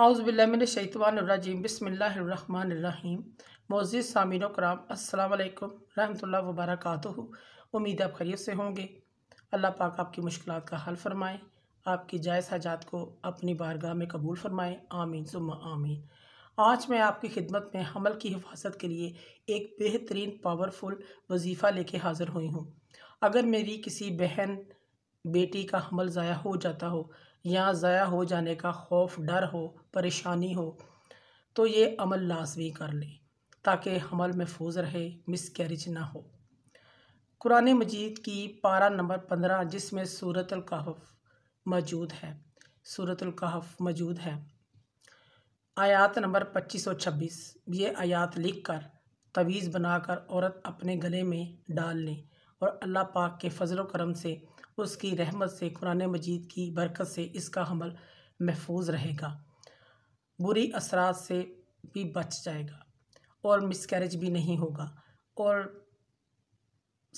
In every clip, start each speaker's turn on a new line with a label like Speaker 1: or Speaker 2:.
Speaker 1: आउज़बिल्लिमिनशैतवानरजीम बसमीम मोज़ सामिन कराम रहमत ला वबरक उम्मीद आप खरीत से होंगे अल्लाह पाक आपकी मुश्किल का हल फरमाए आपकी जायज़ हजात को अपनी बारगाह में कबूल फरमाए आमीन सुम आमीन आज मैं आपकी खिदमत में हमल की हिफाजत के लिए एक बेहतरीन पावरफुल वजीफ़ा लेके हाज़िर हुई हूँ अगर मेरी किसी बहन बेटी का हमल ज़ाया हो जाता हो या ज़ाया हो जाने का खौफ डर हो परेशानी हो तो ये अमल लाजमी कर लें ताकि हमल महफूज रहे मिस कैरिज ना हो कुरान मजीद की पारा नंबर पंद्रह जिसमें सूरतलकहफ़ मौजूद है सूरतलकहफ़ मौजूद है आयात नंबर पच्चीस और छब्बीस ये आयात लिख कर तवीज़ बनाकर औरत अपने गले में डाल लें और अल्लाह पाक के फजल करम से उसकी रहमत से कुरान मजीद की बरकत से इसका हमल महफूज रहेगा बुरी असरात से भी बच जाएगा और मिसकैरेज भी नहीं होगा और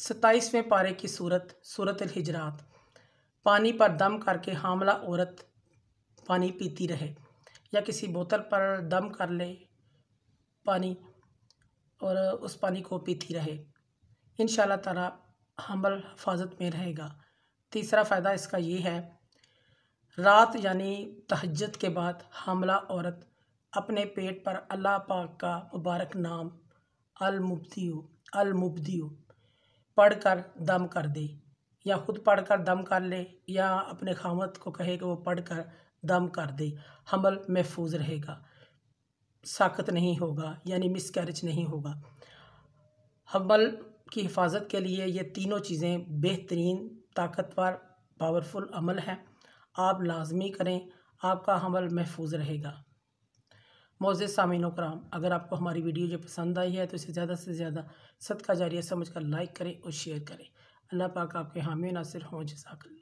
Speaker 1: सताईसवें पारे की सूरत सूरत हिजरात पानी पर दम करके हामला औरत पानी पीती रहे या किसी बोतल पर दम कर ले पानी और उस पानी को पीती रहे इन ताला हमल हफाजत में रहेगा तीसरा फ़ायदा इसका ये है रात यानी तहजद के बाद हमला औरत अपने पेट पर अल्लाह पाक का मुबारक नाम अलमुबियो अलमुबदियो पढ़ कर दम कर दे या ख़ुद पढ़ कर दम कर ले या अपने खामत को कहे कि वो पढ़ कर दम कर दे हमल महफूज रहेगा साकत नहीं होगा यानी मिसकैरेज नहीं होगा हमल की हिफाजत के लिए ये तीनों चीज़ें बेहतरीन ताकतवर पावरफुल अमल है आप लाजमी करें आपका अमल महफूज रहेगा मोज़ सामिन कराम अगर आपको हमारी वीडियो जो पसंद आई है तो इसे ज़्यादा से ज़्यादा सदका जारिया समझ कर लाइक करें और शेयर करें अल्लाह पाक आपके हामी नासिर हों जजाकल्ला